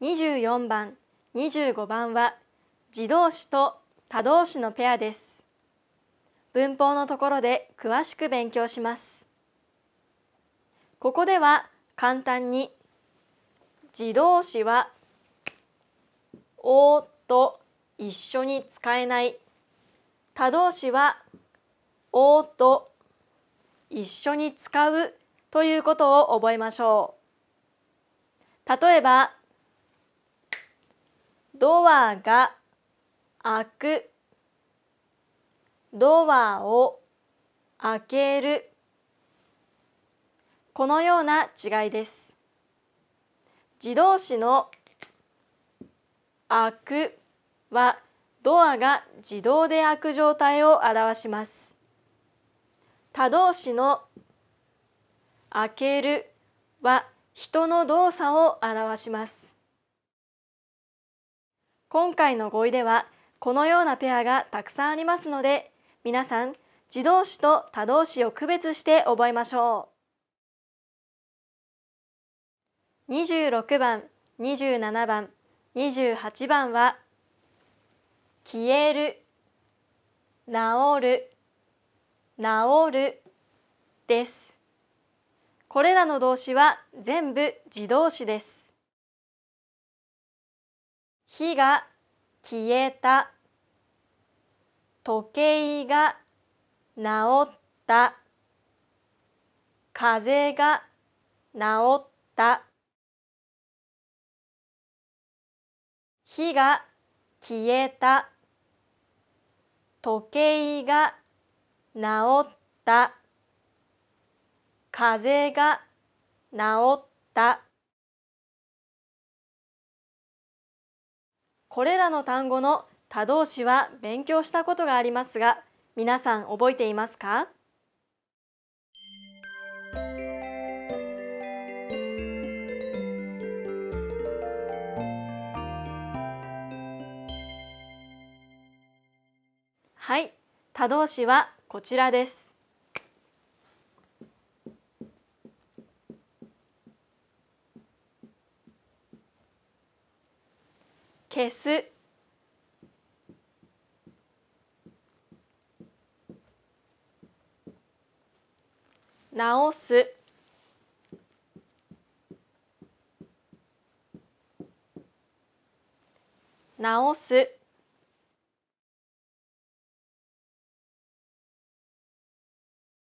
24番25番は自動詞と他動詞のペアです文法のところで詳しく勉強しますここでは簡単に自動詞は「お」と一緒に使えない他動詞は「お」と一緒に使うということを覚えましょう例えばドアが開くドアを開けるこのような違いです自動詞の開くはドアが自動で開く状態を表します他動詞の開けるは人の動作を表します今回の語彙ではこのようなペアがたくさんありますので皆さん自動詞と他動詞を区別して覚えましょう26番27番28番は「消える」「治る」「治る」です。これらの動詞は全部自動詞です。火が消えた時計が治った風が治った火が消えた時計が治った風が治ったこれらの単語の他動詞は勉強したことがありますが皆さん覚えていますかはい、他動詞はこちらです消す直す直す